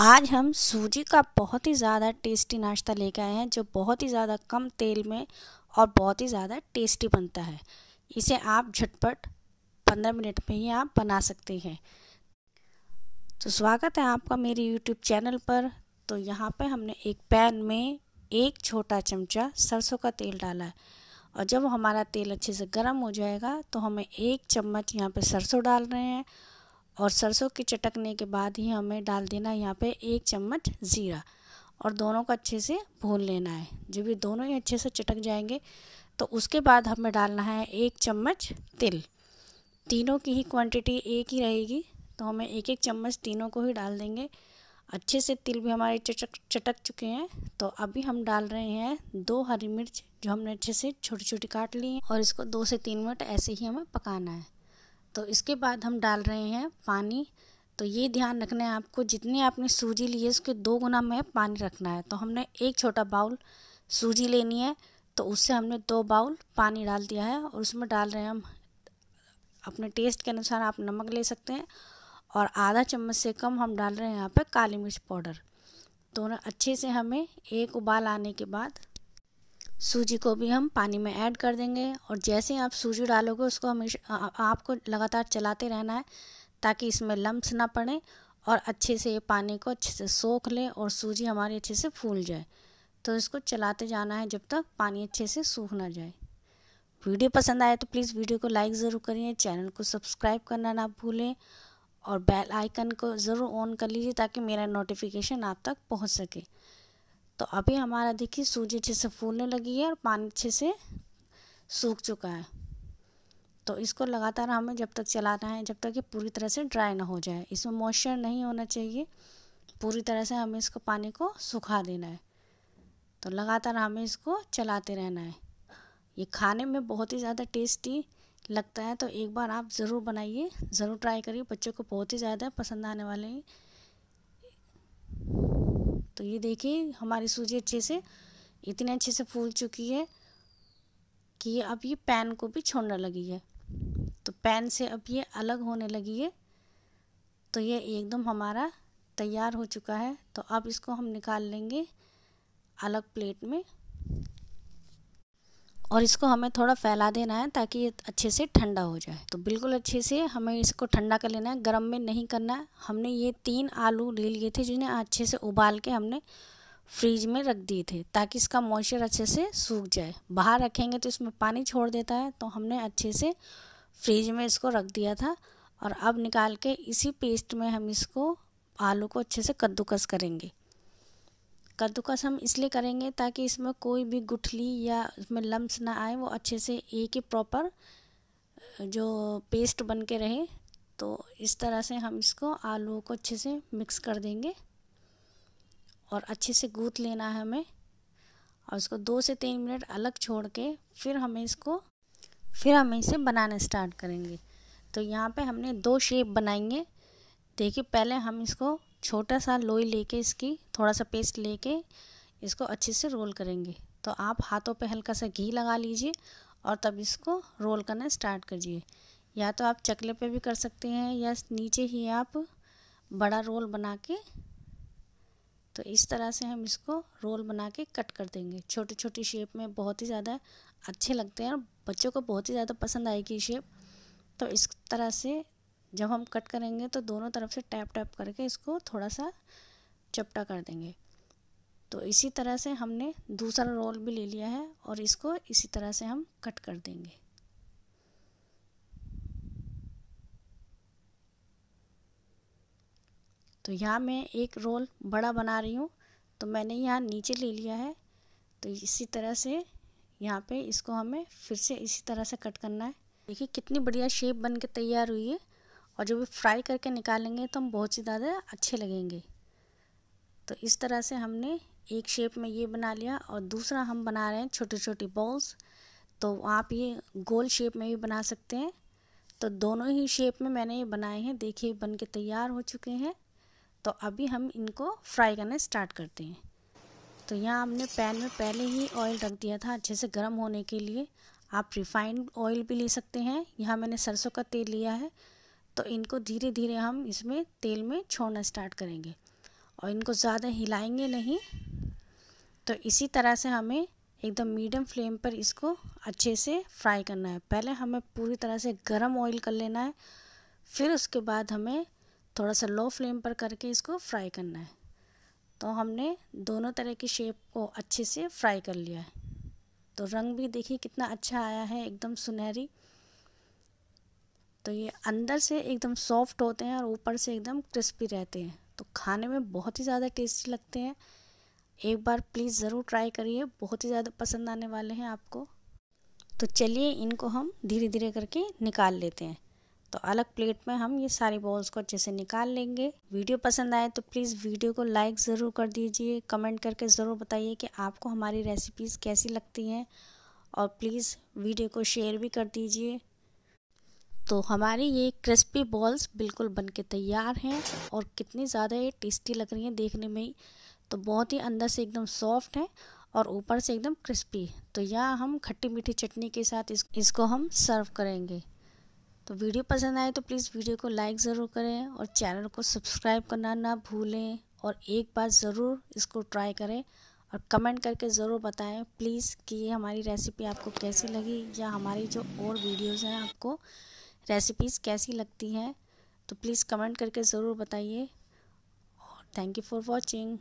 आज हम सूजी का बहुत ही ज़्यादा टेस्टी नाश्ता लेके आए हैं जो बहुत ही ज़्यादा कम तेल में और बहुत ही ज़्यादा टेस्टी बनता है इसे आप झटपट पंद्रह मिनट में ही आप बना सकते हैं तो स्वागत है आपका मेरे यूट्यूब चैनल पर तो यहाँ पे हमने एक पैन में एक छोटा चमचा सरसों का तेल डाला है और जब हमारा तेल अच्छे से गर्म हो जाएगा तो हमें एक चम्मच यहाँ पर सरसों डाल रहे हैं और सरसों के चटकने के बाद ही हमें डाल देना यहाँ पर एक चम्मच ज़ीरा और दोनों को अच्छे से भून लेना है जब ये दोनों ही अच्छे से चटक जाएंगे तो उसके बाद हमें डालना है एक चम्मच तिल तीनों की ही क्वांटिटी एक ही रहेगी तो हमें एक एक चम्मच तीनों को ही डाल देंगे अच्छे से तिल भी हमारे चटक चटक चुके हैं तो अभी हम डाल रहे हैं दो हरी मिर्च जो हमने अच्छे से छोटी छोटी काट ली है और इसको दो से तीन मिनट ऐसे ही हमें पकाना है तो इसके बाद हम डाल रहे हैं पानी तो ये ध्यान रखना है आपको जितनी आपने सूजी ली है उसके दो गुना में पानी रखना है तो हमने एक छोटा बाउल सूजी लेनी है तो उससे हमने दो बाउल पानी डाल दिया है और उसमें डाल रहे हैं हम अपने टेस्ट के अनुसार आप नमक ले सकते हैं और आधा चम्मच से कम हम डाल रहे हैं यहाँ पर काली मिर्च पाउडर तो अच्छे से हमें एक उबाल आने के बाद सूजी को भी हम पानी में ऐड कर देंगे और जैसे ही आप सूजी डालोगे उसको हमेशा आपको लगातार चलाते रहना है ताकि इसमें लम्ब ना पड़े और अच्छे से ये पानी को अच्छे से सोख लें और सूजी हमारी अच्छे से फूल जाए तो इसको चलाते जाना है जब तक पानी अच्छे से सूख ना जाए वीडियो पसंद आए तो प्लीज़ वीडियो को लाइक ज़रूर करिए चैनल को सब्सक्राइब करना ना भूलें और बेल आइकन को ज़रूर ऑन कर लीजिए ताकि मेरा नोटिफिकेशन आप तक पहुंच सके तो अभी हमारा देखिए सूजी अच्छे से फूलने लगी है और पानी अच्छे से सूख चुका है तो इसको लगातार हमें जब तक चलाना है जब तक ये पूरी तरह से ड्राई ना हो जाए इसमें मॉइस्चर नहीं होना चाहिए पूरी तरह से हमें इसको पानी को सुखा देना है तो लगातार हमें इसको चलाते रहना है ये खाने में बहुत ही ज़्यादा टेस्टी लगता है तो एक बार आप ज़रूर बनाइए ज़रूर ट्राई करिए बच्चों को बहुत ही ज़्यादा पसंद आने वाले हैं ये देखिए हमारी सूजी अच्छे से इतने अच्छे से फूल चुकी है कि अब ये पैन को भी छोड़ने लगी है तो पैन से अब ये अलग होने लगी है तो ये एकदम हमारा तैयार हो चुका है तो अब इसको हम निकाल लेंगे अलग प्लेट में और इसको हमें थोड़ा फैला देना है ताकि ये अच्छे से ठंडा हो जाए तो बिल्कुल अच्छे से हमें इसको ठंडा कर लेना है गर्म में नहीं करना है हमने ये तीन आलू ले लिए थे जिन्हें अच्छे से उबाल के हमने फ्रीज में रख दिए थे ताकि इसका मॉइस्चर अच्छे से सूख जाए बाहर रखेंगे तो इसमें पानी छोड़ देता है तो हमने अच्छे से फ्रिज में इसको रख दिया था और अब निकाल के इसी पेस्ट में हम इसको आलू को अच्छे से कद्दूकस करेंगे कद्दूकस हम इसलिए करेंगे ताकि इसमें कोई भी गुठली या इसमें लम्स ना आए वो अच्छे से एक ही प्रॉपर जो पेस्ट बन के रहे तो इस तरह से हम इसको आलू को अच्छे से मिक्स कर देंगे और अच्छे से गूँथ लेना है हमें और इसको दो से तीन मिनट अलग छोड़ के फिर हमें इसको फिर हमें इसे बनाना स्टार्ट करेंगे तो यहाँ पे हमने दो शेप बनाएंगे देखिए पहले हम इसको छोटा सा लोई लेके इसकी थोड़ा सा पेस्ट लेके इसको अच्छे से रोल करेंगे तो आप हाथों पे हल्का सा घी लगा लीजिए और तब इसको रोल करना स्टार्ट करिए या तो आप चकले पे भी कर सकते हैं या नीचे ही आप बड़ा रोल बना के तो इस तरह से हम इसको रोल बना के कट कर देंगे छोटे छोटी शेप में बहुत ही ज़्यादा अच्छे लगते हैं और बच्चों को बहुत ही ज़्यादा पसंद आएगी शेप तो इस तरह से जब हम कट करेंगे तो दोनों तरफ से टैप टैप करके इसको थोड़ा सा चपटा कर देंगे तो इसी तरह से हमने दूसरा रोल भी ले लिया है और इसको इसी तरह से हम कट कर देंगे तो यहाँ मैं एक रोल बड़ा बना रही हूँ तो मैंने यहाँ नीचे ले लिया है तो इसी तरह से यहाँ पे इसको हमें फिर से इसी तरह से कट करना है देखिए कितनी बढ़िया शेप बन के तैयार हुई है और जब फ्राई करके निकालेंगे तो हम बहुत ही ज़्यादा अच्छे लगेंगे तो इस तरह से हमने एक शेप में ये बना लिया और दूसरा हम बना रहे हैं छोटी छोटी बॉल्स तो आप ये गोल शेप में भी बना सकते हैं तो दोनों ही शेप में मैंने ये बनाए हैं देखिए बन के तैयार हो चुके हैं तो अभी हम इनको फ्राई करना स्टार्ट करते हैं तो यहाँ हमने पैन में पहले ही ऑयल रख दिया था अच्छे से गर्म होने के लिए आप रिफाइंड ऑयल भी ले सकते हैं यहाँ मैंने सरसों का तेल लिया है तो इनको धीरे धीरे हम इसमें तेल में छोड़ना स्टार्ट करेंगे और इनको ज़्यादा हिलाएंगे नहीं तो इसी तरह से हमें एकदम मीडियम फ्लेम पर इसको अच्छे से फ्राई करना है पहले हमें पूरी तरह से गरम ऑयल कर लेना है फिर उसके बाद हमें थोड़ा सा लो फ्लेम पर करके इसको फ्राई करना है तो हमने दोनों तरह की शेप को अच्छे से फ्राई कर लिया है तो रंग भी देखिए कितना अच्छा आया है एकदम सुनहरी तो ये अंदर से एकदम सॉफ्ट होते हैं और ऊपर से एकदम क्रिस्पी रहते हैं तो खाने में बहुत ही ज़्यादा टेस्टी लगते हैं एक बार प्लीज़ ज़रूर ट्राई करिए बहुत ही ज़्यादा पसंद आने वाले हैं आपको तो चलिए इनको हम धीरे धीरे करके निकाल लेते हैं तो अलग प्लेट में हम ये सारी बॉल्स को अच्छे से निकाल लेंगे वीडियो पसंद आए तो प्लीज़ वीडियो को लाइक ज़रूर कर दीजिए कमेंट करके ज़रूर बताइए कि आपको हमारी रेसिपीज़ कैसी लगती हैं और प्लीज़ वीडियो को शेयर भी कर दीजिए तो हमारी ये क्रिस्पी बॉल्स बिल्कुल बन के तैयार हैं और कितनी ज़्यादा ये टेस्टी लग रही हैं देखने में ही तो बहुत ही अंदर से एकदम सॉफ्ट हैं और ऊपर से एकदम क्रिस्पी तो यह हम खट्टी मीठी चटनी के साथ इस, इसको हम सर्व करेंगे तो वीडियो पसंद आए तो प्लीज़ वीडियो को लाइक ज़रूर करें और चैनल को सब्सक्राइब करना ना भूलें और एक बार ज़रूर इसको ट्राई करें और कमेंट करके ज़रूर बताएं प्लीज़ कि ये हमारी रेसिपी आपको कैसी लगी या हमारी जो और वीडियोज़ हैं आपको रेसिपीज़ कैसी लगती हैं तो प्लीज़ कमेंट करके ज़रूर बताइए और थैंक यू फॉर वॉचिंग